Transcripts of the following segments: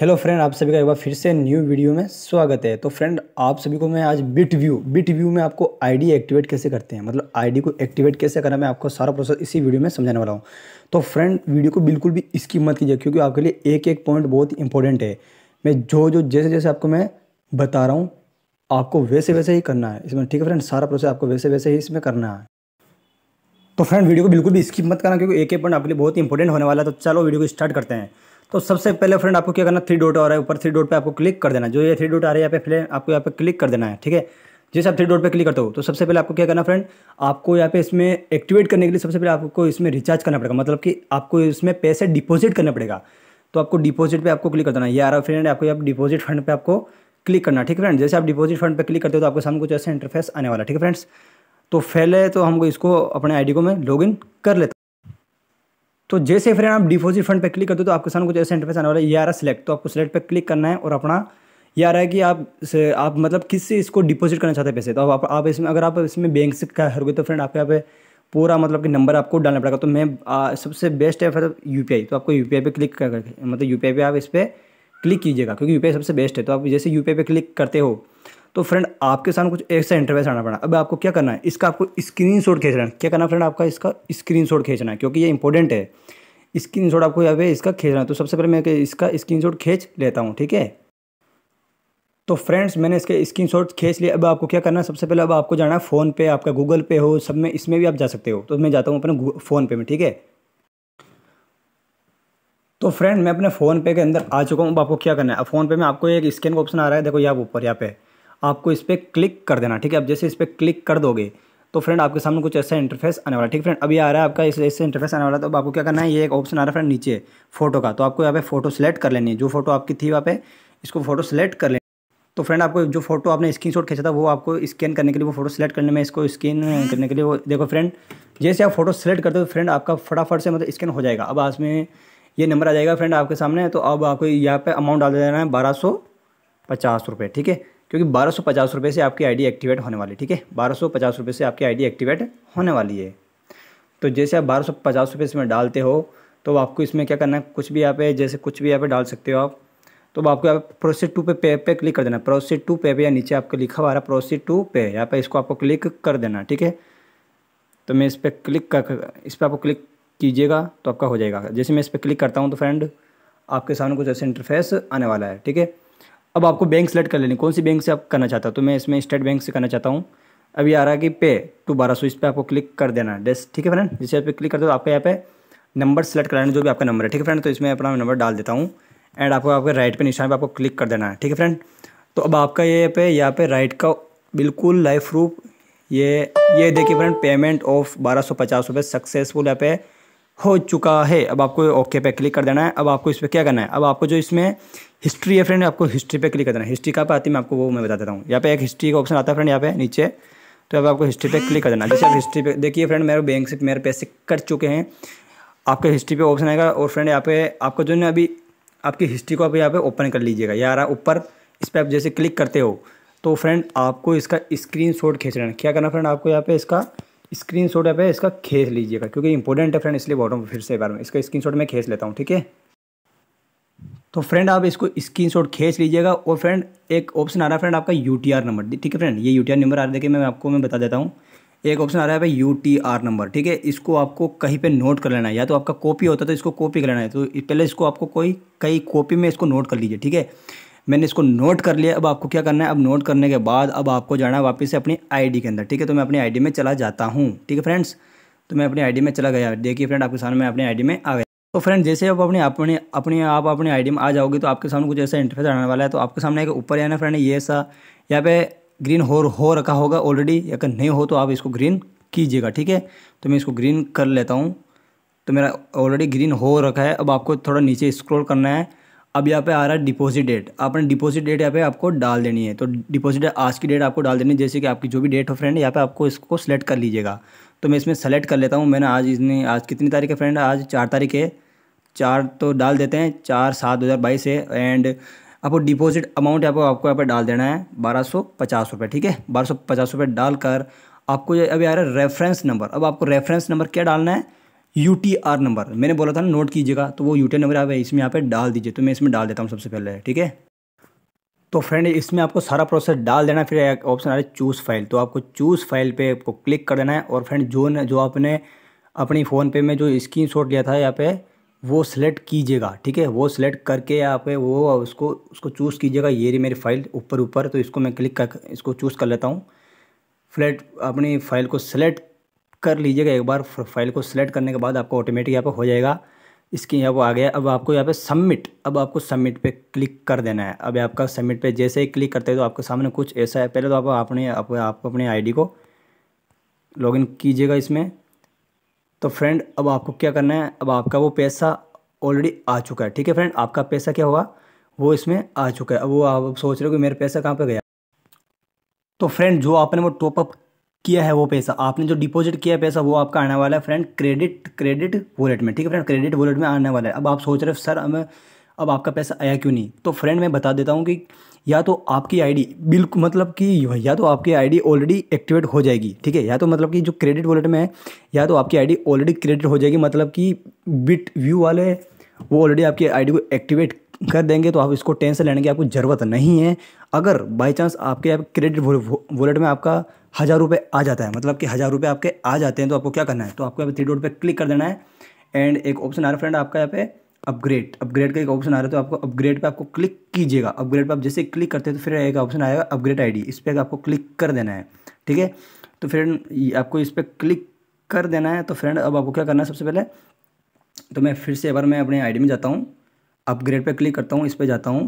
Hello friend आप सभी का एक बार फिर से न्यू वीडियो में स्वागत है तो फ्रेंड आप सभी को मैं आज बिट व्यू बिट व्यू में आपको आईडी एक्टिवेट कैसे करते हैं मतलब आईडी को एक्टिवेट कैसे करना मैं आपको सारा प्रोसेस इसी वीडियो में समझाने वाला हूँ तो फ्रेंड वीडियो को बिल्कुल भी इसकी मत कीजिए क्योंकि आपके लिए एक एक पॉइंट बहुत इंपॉर्टेंट है मैं जो जो जैसे जैसे आपको मैं बता रहा हूँ आपको वैसे वैसे ही करना है इसमें ठीक है फ्रेंड सारा प्रोसेस आपको वैसे वैसे ही इसमें करना है तो फ्रेंड वीडियो को बिल्कुल भी स्किप मत करना क्योंकि एक एक पॉइंट आपके लिए बहुत इंपॉर्टेंट होने वाला है तो चलो वीडियो को स्टार्ट करते हैं तो सबसे पहले फ्रेंड आपको क्या करना थ्री डॉट आ रहा है ऊपर थ्री डॉट पे आपको क्लिक कर देना जो ये थ्री डॉट आ रहा है यहाँ पे फ्रेंड आपको यहाँ पे क्लिक कर देना है ठीक है जैसे आप थ्री डॉट पे क्लिक करते हो तो सबसे पहले आपको क्या करना फ्रेंड आपको यहाँ पे इसमें एक्टिवेट करने के लिए सबसे पहले आपको इसमें रिचार्ज करना पड़ेगा मतलब कि आपको इसमें पैसे डिपोजिट करना पड़ेगा तो आपको डिपोजिट पर आपको क्लिक कर देना ये आ रहा फ्रेंड आपको यहाँ डिपोजिट फंड पर आपको क्लिक करना ठीक है फ्रेंड जैसे आप डिपोजिट फंड पे क्लिक करते हो तो आपके सामने कुछ ऐसा इंटरफेस आने वाला ठीक है फ्रेंड्स तो पहले तो हमको इसको अपने आईडी को मैं लॉगिन कर लेता तो जैसे फ्रेंड आप डिपोजिट फंड पर क्लिक करते हो तो आपके सामने कुछ ऐसे इंटरफेस आने वाला है ये आ रहा सिलेक्ट तो आपको सिलेक्ट पर क्लिक करना है और अपना ये आ रहा है कि आप से आप मतलब किस से इसको डिपॉजिट करना चाहते हैं पैसे तो आप आप इसमें अगर आप इसमें बैंक से करोगे तो फ्रेंड आपके यहाँ पे पूरा मतलब कि नंबर आपको डालना पड़ेगा तो मैं आ, सबसे बेस्ट है फिर यू तो आपको यू पर क्लिक कर मतलब यू पर आप इस पर क्लिक कीजिएगा क्योंकि यू सबसे बेस्ट है तो आप जैसे यू पर क्लिक करते हो तो फ्रेंड आपके सामने कुछ ऐसा इंटरवेस आना पड़ा अब आपको क्या करना है इसका आपको स्क्रीन शॉट खींचना है क्या करना फ्रेंड आपका इसका स्क्रीन शॉट खींचना है क्योंकि ये इंपॉर्टेंट है स्क्रीन शॉट आपको यहाँ पे इसका खींचना है तो सबसे पहले मैं इसका स्क्रीन शॉट खींच लेता हूँ ठीक है तो फ्रेंड्स मैंने इसके स्क्रीन शॉट खींच लिया अब आपको क्या करना है सबसे पहले अब आपको जाना है फ़ोन पे आपका गूगल पे हो सब में इसमें भी आप जा सकते हो तो मैं जाता हूँ अपने फ़ोन पे में ठीक है तो फ्रेंड मैं अपने फ़ोन पे के अंदर आ चुका हूँ अब आपको क्या करना है अब फ़ोन पे में आपको एक स्कैन का ऑप्शन आ रहा है देखो यहाँ ऊपर यहाँ पे आपको इस पर क्लिक कर देना ठीक है आप जैसे इस पर क्लिक कर दोगे तो फ्रेंड आपके सामने कुछ ऐसा इंटरफेस आने वाला है ठीक फ्रेंड अभी आ रहा है आपका इस ऐसे इंटरफेस आने वाला तो अब आपको क्या करना है ये एक ऑप्शन आ रहा है फ्रेंड नीचे फोटो का तो आपको यहाँ पे फोटो सेलेक्ट कर लेनी है जो फोटो आपकी थी वहाँ पे इसको फोटो सेलेक्ट कर लेनी तो फ्रेंड आपको जो फोटो आपने स्क्रीन खींचा था वो आपको स्कैन करने के लिए वो फोटो सेलेक्ट करने में इसको स्कैन करने के लिए वो देखो फ्रेंड जैसे आप फोटो सेलेक्ट करते हो फ्रेंड आपका फटाफट से मतलब स्कैन हो जाएगा अब आज में ये नंबर आ जाएगा फ्रेंड आपके सामने तो अब आपको यहाँ पे अमाउंट डाल देना है बारह सौ पचास रुपये ठीक है क्योंकि बारह सौ पचास रुपये से आपकी आईडी एक्टिवेट होने वाली ठीक है बारह सौ पचास रुपये से आपकी आईडी एक्टिवेट होने वाली है तो जैसे आप बारह सौ पचास रुपये इसमें डालते हो तो आपको इसमें क्या करना है कुछ भी यहाँ पे जैसे कुछ भी यहाँ पे डाल सकते हो आप तो आपको यहाँ पर प्रोसेस टू पे पे पे क्लिक कर देना प्रोसेस टू पे पे या नीचे आपको लिखा हुआ रहा प्रोसेस टू पे यहाँ पर इसको आपको क्लिक कर देना ठीक है तो मैं इस पर क्लिक कर इस पर आपको क्लिक कीजिएगा तो आपका हो जाएगा जैसे मैं इस पर क्लिक करता हूँ तो फ्रेंड आपके सामने कुछ ऐसे इंटरफेस आने वाला है ठीक है अब आपको बैंक सेलेक्ट कर लेनी कौन सी बैंक से आप करना चाहता हो तो मैं इसमें स्टेट बैंक से करना चाहता हूँ अभी आ रहा है कि पे टू बारह सौ इस पर आपको क्लिक कर देना है डेस्ट ठीक है फ्रेंड जिसे आप क्लिक कर दो तो आपके यहाँ पे नंबर सेलेक्ट कराना जो भी आपका नंबर है ठीक है फ्रेंड तो इसमें अपना नंबर डाल देता हूँ एंड आपको आपके राइट पे निशान पर आपको क्लिक कर देना है ठीक है फ्रेंड तो अब आपका ये पे यहाँ पे राइट का बिल्कुल लाइफ प्रूफ ये ये देखिए फ्रेंड पेमेंट ऑफ बारह सौ पचास रुपये सक्सेसफुल यहाँ पे हो चुका है अब आपको ओके पे क्लिक कर देना है अब आपको इस पर क्या करना है अब आपको जो इसमें हिस्ट्री है फ्रेंड आपको हिस्ट्री पे क्लिक करना है हिस्ट्री कहाँ पर आती है मैं आपको वो मैं बता देता हूँ यहाँ पे एक हिस्ट्री का ऑप्शन आता है फ्रेंड यहाँ पे नीचे तो अब आपको हिस्ट्री पे क्लिक हम्म। करना है जैसे आप हिस्ट्री पे देखिए फ्रेंड मेरे बैंक से मेरे पैसे कट चुके हैं आपके हिस्ट्री पे ऑप्शन आएगा और फ्रेंड यहाँ पे आपको जो है अभी आपकी हिस्ट्री को आप यहाँ पे ओपन कर लीजिएगा यार रहा ऊपर इस पर आप जैसे क्लिक करते हो तो फ्रेंड आपको इसका स्क्रीन शॉट खींचना है क्या करना फ्रेंड आपको यहाँ पे इसका स्क्रीन शॉट यहाँ पे इसका खींच लीजिएगा क्योंकि इंपॉर्टेंट है फ्रेंड इसलिए बोल रहा हूँ फिर से बार में इसका स्क्रीन शॉट मैं खींच लेता हूँ ठीक है तो फ्रेंड आप इसको शॉट खींच लीजिएगा और फ्रेंड एक ऑप्शन आ रहा है फ्रेंड आपका यू नंबर ठीक है फ्रेंड ये यू नंबर आ रहा है देखिए मैं आपको मैं बता देता हूँ एक ऑप्शन आ रहा है भाई यू टी आर नंबर ठीक है इसको आपको कहीं पे नोट कर लेना है या तो आपका कॉपी होता है तो इसको कॉपी कर लेना है तो पहले इसको आपको कोई कई कॉपी में इसको नोट कर लीजिए ठीक है मैंने इसको नोट कर लिया अब आपको क्या करना है अब नोट करने के बाद अब आपको जाना है वापस से अपनी आईडी के अंदर ठीक है तो मैं अपनी आईडी में चला जाता हूँ ठीक है फ्रेंड्स तो मैं अपनी आईडी में चला गया देखिए फ्रेंड आपके सामने मैं अपनी आईडी में आ गया तो फ्रेंड जैसे आप अपने अपने अपने आप अपने आईडी में आ जाओगे तो आपके सामने कुछ ऐसा इंटरफेस आने वाला है तो आपके सामने एक ऊपर है ना फ्रेंड ये ऐसा यहाँ पे ग्रीन हो हो रखा होगा ऑलरेडी अगर नहीं हो तो आप इसको ग्रीन कीजिएगा ठीक है तो मैं इसको ग्रीन कर लेता हूँ तो मेरा ऑलरेडी ग्रीन हो रखा है अब आपको थोड़ा नीचे स्क्रोल करना है अब यहाँ पर आ रहा है डिपोजिट डेट आपने डिपोजिट डेट यहाँ पे आपको डाल देनी है तो डिपॉजिट आज की डेट आपको डाल देनी है जैसे कि आपकी जो भी डेट हो फ्रेंड यहाँ पर आपको इसको सेलेक्ट कर लीजिएगा तो मैं इसमें सेलेक्ट कर लेता हूँ मैंने आज इसने आज कितनी तारीख है फ्रेंड आज चार तारीख है चार तो डाल देते हैं चार सात दो हज़ार बाईस है एंड आपको डिपॉजिट अमाउंट आपको आपको यहाँ पर डाल देना है बारह सौ पचास रुपये ठीक है बारह सौ पचास रुपये डालकर आपको अभी आ रहा है रेफरेंस नंबर अब आपको रेफरेंस नंबर क्या डालना है यू टी आर नंबर मैंने बोला था ना नोट कीजिएगा तो वो यू टी नंबर आप इसमें यहाँ पर डाल दीजिए तो मैं इसमें डाल देता हूँ सबसे पहले ठीक है तो फ्रेंड इसमें आपको सारा प्रोसेस डाल देना फिर एक ऑप्शन आ रहा है चूज़ फाइल तो आपको चूज़ फाइल पे आपको क्लिक कर देना है और फ्रेंड जो जो आपने अपनी फ़ोन पे में जो स्क्रीन शॉट लिया था यहाँ पे वो सेलेक्ट कीजिएगा ठीक है वो सिलेक्ट करके आप वो उसको उसको चूज़ कीजिएगा ये रही मेरी फ़ाइल ऊपर ऊपर तो इसको मैं क्लिक कर इसको चूज़ कर लेता हूँ फ्लैट अपनी फ़ाइल को सिलेक्ट कर लीजिएगा एक बार फाइल को सिलेक्ट करने के बाद आपको ऑटोमेटिक यहाँ पर हो जाएगा इसके यहाँ पर आ गया अब आपको यहाँ पे सबमिट अब आपको सबमिट पे क्लिक कर देना है अब आपका सबमिट पे जैसे ही क्लिक करते हैं तो आपके सामने कुछ ऐसा है पहले तो आप अपने आप, आप अपने आईडी को लॉगिन कीजिएगा इसमें तो फ्रेंड अब आपको क्या करना है अब आपका वो पैसा ऑलरेडी आ चुका है ठीक है फ्रेंड आपका पैसा क्या हुआ वो इसमें आ चुका है अब वो आप सोच रहे हो कि मेरा पैसा कहाँ पर गया तो फ्रेंड जो आपने वो टॉपअप किया है वो पैसा आपने जो डिपॉजिट किया है पैसा वो आपका आने वाला है फ्रेंड क्रेडिट क्रेडिट वॉलेट में ठीक है फ्रेंड क्रेडिट वॉलेट में आने वाला है अब आप सोच रहे हो सर हमें अब आपका पैसा आया क्यों नहीं तो फ्रेंड मैं बता देता हूँ कि या तो आपकी आईडी बिल्कुल मतलब कि या तो आपकी आईडी ऑलरेडी एक्टिवेट हो जाएगी ठीक है या तो मतलब कि जो क्रेडिट वॉलेट में है या तो आपकी आईडी ऑलरेडी क्रेडिट हो जाएगी मतलब कि बिट व्यू वाले वो ऑलरेडी आपकी आईडी को एक्टिवेट कर देंगे तो आप इसको टेंशन लेने की आपको ज़रूरत नहीं है अगर बाई चांस आपके क्रेडिट वॉलेट में आपका हज़ार रुपये आ जाता है मतलब कि हज़ार रुपये आपके आ जाते हैं तो आपको क्या करना है तो आपको यहाँ पर थ्री डॉट पे क्लिक कर देना है एंड एक ऑप्शन आ रहा है फ्रेंड आपका यहाँ पे अपग्रेड अपग्रेड का एक ऑप्शन आ रहा है तो आपको अपग्रेड पे आपको क्लिक कीजिएगा अपग्रेड पे आप जैसे क्लिक करते हैं तो फिर एक ऑप्शन आएगा अपग्रेड आईडी इस पर आपको क्लिक कर देना है ठीक है तो फ्रेंड आपको इस पर क्लिक कर देना है तो फ्रेंड अब आपको क्या करना है सबसे पहले तो मैं फिर से एक बार मैं अपने आई में जाता हूँ अपग्रेड पर क्लिक करता हूँ इस पर जाता हूँ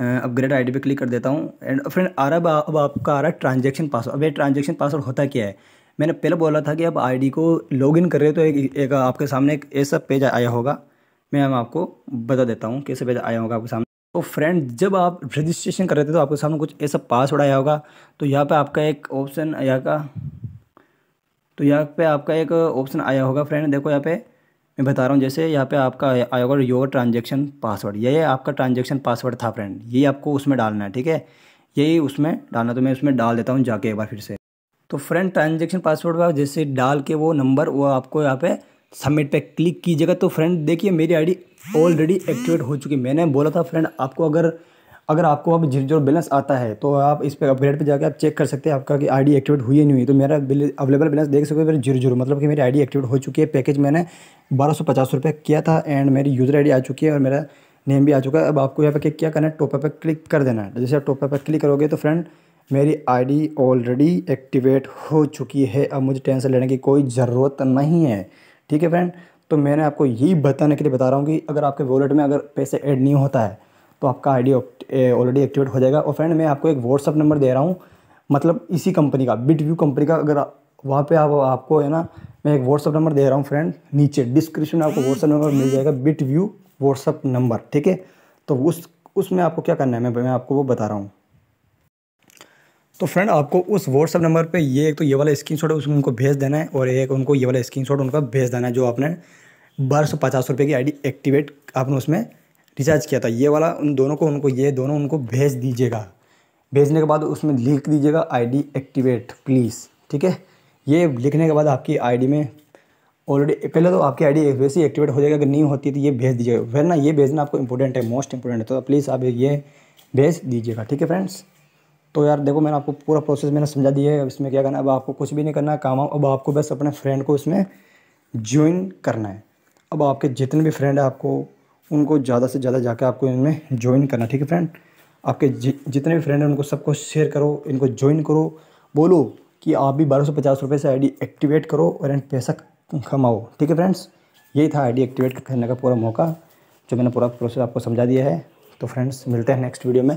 अपग्रेड आई डी क्लिक कर देता हूँ एंड फ्रेंड आ रहा अब आपका आ रहा है ट्रांजेक्शन पासवर्ड अब ये ट्रांजेक्शन पासवर्ड होता क्या है मैंने पहले बोला था कि आप आईडी को लॉगिन कर रहे हो तो एक, एक आपके सामने एक ऐसा पेज आया होगा मैं आपको बता देता हूँ कैसे भेजा आया होगा आपके सामने तो फ्रेंड जब आप रजिस्ट्रेशन कर रहे थे तो आपके सामने कुछ ऐसा पासवर्ड आया होगा तो यहाँ पे आपका एक ऑप्शन यहाँ का तो यहाँ पे आपका एक ऑप्शन आया होगा फ्रेंड देखो यहाँ पे मैं बता रहा हूँ जैसे यहाँ पे आपका आया होगा योर ट्रांजेक्शन पासवर्ड यही आपका ट्रांजेक्शन पासवर्ड था फ्रेंड यही आपको उसमें डालना है ठीक है यही उसमें डालना तो मैं उसमें डाल देता हूँ जाके एक बार फिर से तो फ्रेंड ट्रांजेक्शन पासवर्ड जैसे डाल के वो नंबर वो आपको यहाँ पे सबमिट पे क्लिक कीजिएगा तो फ्रेंड देखिए मेरी आईडी ऑलरेडी एक्टिवेट हो चुकी मैंने बोला था फ्रेंड आपको अगर अगर आपको अब जीरो जीरो बैलेंस आता है तो आप इस पर अपग्रेड पे जाकर आप चेक कर सकते हैं आपका कि आईडी एक्टिवेट हुई है नहीं हुई तो मेरा अवेलेबल बैलेंस देख सकते हो मेरे जीरो जीरो मतलब कि मेरी आईडी एक्टिवेट हो चुकी है पैकेज मैंने बारह सौ पचास रुपये किया था एंड मेरी यूज़र आईडी आ चुकी है और मेरा नेम भी आ चुका है अब आपको यहाँ पर क्या करना है टोपे पर क्लिक कर देना है जैसे आप टोपे पर क्लिक करोगे तो फ्रेंड मेरी डी ऑलरेडी एक्टिवेट हो चुकी है अब मुझे टेंशन लेने की कोई ज़रूरत नहीं है ठीक है फ्रेंड तो मैंने आपको यही बताने के लिए बता रहा हूँ कि अगर आपके वॉलेट में अगर पैसे ऐड नहीं होता है तो आपका आई ऑलरेडी एक्टिवेट हो जाएगा और फ्रेंड मैं आपको एक व्हाट्सअप नंबर दे रहा हूँ मतलब इसी कंपनी का बिट व्यू कंपनी का अगर वहाँ पे आप आपको है ना मैं एक व्हाट्सअप नंबर दे रहा हूँ फ्रेंड नीचे डिस्क्रिप्शन में आपको व्हाट्सअप नंबर मिल जाएगा बिट व्यू व्हाट्सअप नंबर ठीक है तो उस उसमें आपको क्या करना है मैं मैं आपको वो बता रहा हूँ तो फ्रेंड आपको उस व्हाट्सअप नंबर पे ये एक तो ये वाला स्क्रीन शॉट उनको भेज देना है और एक उनको ये वाला शॉट उनका भेज देना है जो आपने बारह सौ पचास रुपये की आईडी एक्टिवेट आपने उसमें रिचार्ज किया था ये वाला उन दोनों को उनको ये दोनों उनको भेज दीजिएगा भेजने के बाद उसमें लिख दीजिएगा आईडी एक्टिवेट प्लीज़ ठीक है ये लिखने के बाद आपकी आईडी में ऑलरेडी पहले तो आपकी आईडी वैसे एक्टिवेट हो जाएगा अगर नहीं होती तो ये भेज दीजिएगा वरना ना ये भेजना आपको इंपॉर्टेंट है मोस्ट इंपॉर्टेंट है तो प्लीज़ आप ये भेज दीजिएगा ठीक है फ्रेंड्स तो यार देखो मैंने आपको पूरा प्रोसेस मैंने समझा दिया है अब इसमें क्या करना है अब आपको कुछ भी नहीं करना है काम अब आपको बस अपने फ्रेंड को इसमें ज्वाइन करना है अब आपके जितने भी फ्रेंड हैं आपको उनको ज़्यादा से ज़्यादा जाकर आपको इनमें ज्वाइन करना ठीक है फ्रेंड आपके जि, जितने भी फ्रेंड हैं उनको सबको शेयर करो इनको ज्वाइन करो बोलो कि आप भी बारह सौ पचास रुपये से डी एक्टिवेट करो और इन पैसा कमाओ ठीक है फ्रेंड्स यही था डी एक्टिवेट करने का पूरा मौका जो मैंने पूरा प्रोसेस आपको समझा दिया है तो फ्रेंड्स मिलते हैं नेक्स्ट वीडियो में